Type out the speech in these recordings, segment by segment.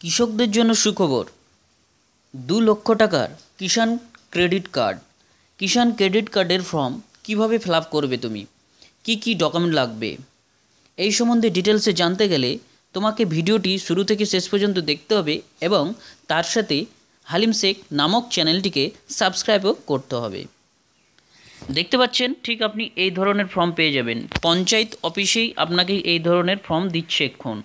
কৃষকদের জন্য সুখবর দু লক্ষ টাকার Kisan credit card Kisan credit কার্ডের ফর্ম কিভাবে ফিল করবে তুমি কি কি ডকুমেন্ট লাগবে এই সম্বন্ধে ডিটেলসে জানতে গেলে তোমাকে ভিডিওটি শুরু থেকে শেষ পর্যন্ত দেখতে হবে এবং তার সাথে হালিম শেখ নামক চ্যানেলটিকে সাবস্ক্রাইবও করতে হবে দেখতে পাচ্ছেন ঠিক আপনি এই ধরনের ফর্ম পেয়ে যাবেন পঞ্চায়েত অফিসেই আপনাকে এই ধরনের ফর্ম দিচ্ছে এখন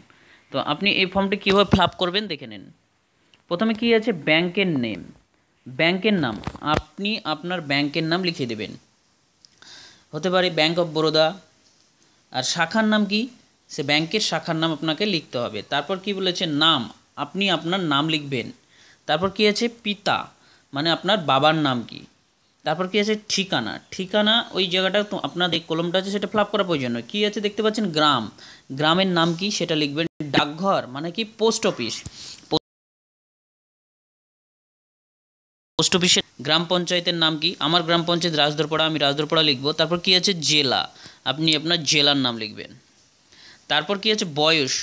তো আপনি এই ফর্মটি কীভাবে ফ্লাপ করবেন দেখে নিন প্রথমে কি আছে ব্যাংকের নেম ব্যাংকের নাম আপনি আপনার ব্যাংকের নাম লিখে দেবেন হতে পারে ব্যাঙ্ক অফ বরোদা আর শাখার নাম কি সে ব্যাংকের শাখার নাম আপনাকে লিখতে হবে তারপর কি বলেছে নাম আপনি আপনার নাম লিখবেন তারপর কি আছে পিতা মানে আপনার বাবার নাম কি তারপর কি আছে ঠিকানা ঠিকানা ওই জায়গাটা আপনার কলমটা আছে সেটা ফ্লাপ করা প্রয়োজন কি কী আছে দেখতে পাচ্ছেন গ্রাম গ্রামের নাম কি সেটা লিখবেন ডাকঘর মানে কি পোস্ট অফিস পোস্ট অফিসের গ্রাম পঞ্চায়েতের নাম কি আমার গ্রাম পঞ্চায়েত রাজদরপাড়া আমি রাজদরপাড়া লিখবো তারপর কি আছে জেলা আপনি আপনার জেলার নাম লিখবেন তারপর কি আছে বয়স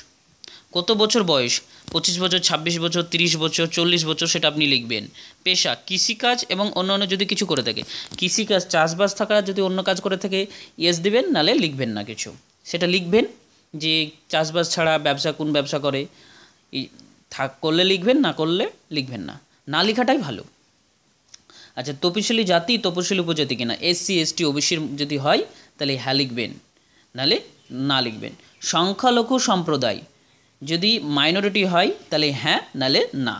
কত বছর বয়স পঁচিশ বছর ছাব্বিশ বছর তিরিশ বছর চল্লিশ বছর সেটা আপনি লিখবেন পেশা কৃষিকাজ এবং অন্য অন্য যদি কিছু করে থাকে কৃষিকাজ চাষবাস থাকা যদি অন্য কাজ করে থাকে ইয়েস দিবেন নালে লিখবেন না কিছু সেটা লিখবেন যে চাষবাস ছাড়া ব্যবসা কোন ব্যবসা করে থাক করলে লিখবেন না করলে লিখবেন না না লেখাটাই ভালো আচ্ছা তপশিলী জাতি তপশিলি উপজাতি কিনা এসসি এসটি ওবিসির যদি হয় তাহলে হ্যাঁ লিখবেন নালে না লিখবেন সংখ্যালঘু সম্প্রদায় যদি মাইনরিটি হয় তাহলে হ্যাঁ নালে না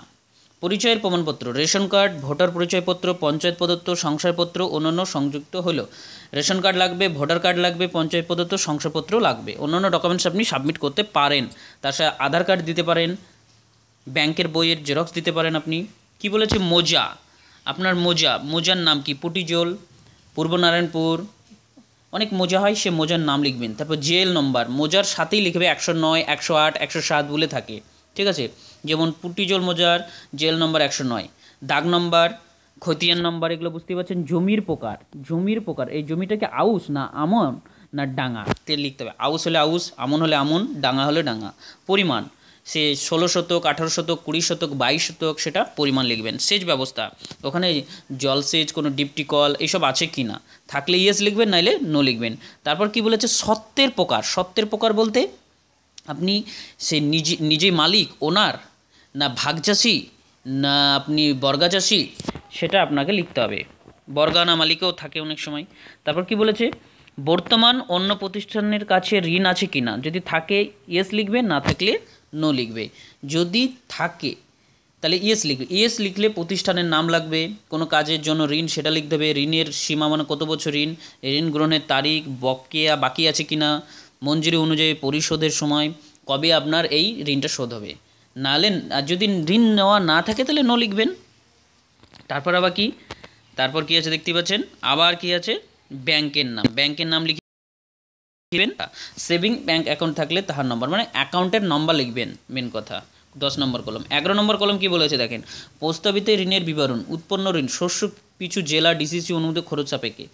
পরিচয়ের প্রমাণপত্র রেশন কার্ড ভোটার পরিচয়পত্র পঞ্চায়েত প্রদত্ত সংসারপত্র অন্যান্য সংযুক্ত হলো রেশন কার্ড লাগবে ভোটার কার্ড লাগবে পঞ্চায়েত প্রদত্ত শংসাপত্র লাগবে অন্যান্য ডকুমেন্টস আপনি সাবমিট করতে পারেন তার সাথে আধার কার্ড দিতে পারেন ব্যাংকের বইয়ের জেরক্স দিতে পারেন আপনি কি বলেছে মোজা আপনার মোজা মোজার নাম কি পুটিজোল পূর্ব নারায়ণপুর অনেক মোজা হয় সে মোজার নাম লিখবেন তারপর জেল নম্বর মোজার সাথেই লিখবে একশো নয় একশো আট একশো সাত বলে থাকে ঠিক আছে যেমন পুটিজল মোজার জেল নম্বর একশো নয় দাগ নম্বর খতিয়ান নম্বর এগুলো বুঝতে পারছেন জমির প্রকার জমির প্রকার এই জমিটাকে আউস না আমন না ডাঙা তেল লিখতে হবে আউস হলে আউস আমন হলে আমন ডাঙা হলে ডাঙা পরিমাণ সে ষোলো শতক আঠারো শতক কুড়ি শতক বাইশ শতক সেটা পরিমাণ লিখবেন সেচ ব্যবস্থা ওখানে জলসেচ কোনো ডিপটি কল এইসব আছে কি না থাকলে ইয়েস লিখবেন নাইলে নো লিখবেন তারপর কি বলেছে সত্যের প্রকার সত্যের প্রকার বলতে আপনি সে নিজে নিজে মালিক ওনার না ভাগ চাষি না আপনি বর্গা চাষি সেটা আপনাকে লিখতে হবে বর্গা না মালিকেও থাকে অনেক সময় তারপর কি বলেছে বর্তমান অন্য প্রতিষ্ঠানের কাছে ঋণ আছে কি না যদি থাকে ইয়েস লিখবেন না থাকলে নো লিখবে যদি থাকে তাহলে ইএস লিখবে ইএস লিখলে প্রতিষ্ঠানের নাম লাগবে কোনো কাজের জন্য ঋণ সেটা লিখতে হবে ঋণের সীমা মানে কত বছর ঋণ ঋণ গ্রহণের তারিখ বকেয়া বাকি আছে কিনা মঞ্জুরি অনুযায়ী পরিশোধের সময় কবে আপনার এই ঋণটা শোধ হবে নাহলে আর যদি ঋণ নেওয়া না থাকে তাহলে নো লিখবেন তারপর আবার কি তারপর কি আছে দেখতে পাচ্ছেন আবার কি আছে ব্যাংকের নাম ব্যাংকের নাম লিখে লিখবেন সেভিং ব্যাঙ্ক অ্যাকাউন্ট থাকলে তাহার নম্বর মানে অ্যাকাউন্টের নম্বর লিখবেন মেন কথা দশ নম্বর কলম এগারো নম্বর কলম কি বলেছে দেখেন প্রস্তাবিত ঋণের বিবরণ উৎপন্ন ঋণ শস্য পিছু জেলা ডিসিসি অনুমোদিত খরচ সাপেক্ষে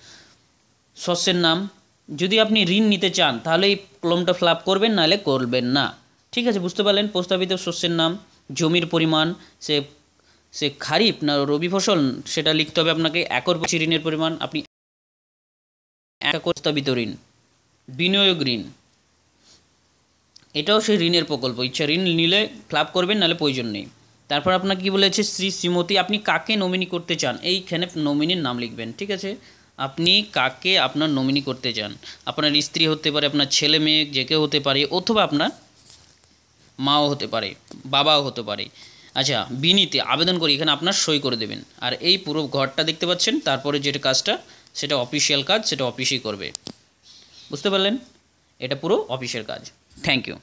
শস্যের নাম যদি আপনি ঋণ নিতে চান তাহলে এই কলমটা ফ্লাপ করবেন নাহলে করবেন না ঠিক আছে বুঝতে পারলেন প্রস্তাবিত শস্যের নাম জমির পরিমাণ সে সে খারিফ না রবি ফসল সেটা লিখতে হবে আপনাকে একর ঋণের পরিমাণ আপনি এক প্রস্তাবিত ঋণ বিনিয়োগ ঋণ এটাও সেই ঋণের প্রকল্প ইচ্ছা ঋণ নিলে লাভ করবেন নাহলে প্রয়োজন নেই তারপর আপনাকে কী বলেছে শ্রী শ্রীমতী আপনি কাকে নমিনি করতে চান এইখানে নমিনির নাম লিখবেন ঠিক আছে আপনি কাকে আপনার নমিনি করতে চান আপনার স্ত্রী হতে পারে আপনার ছেলে মেয়ে যে কেউ হতে পারে অথবা আপনার মাও হতে পারে বাবাও হতে পারে আচ্ছা বিনিতে আবেদন করি এখানে আপনার সই করে দেবেন আর এই পুরো ঘরটা দেখতে পাচ্ছেন তারপরে যেটা কাজটা সেটা অফিসিয়াল কাজ সেটা অফিসেই করবে বুঝতে পারলেন এটা পুরো অফিসের কাজ থ্যাংক ইউ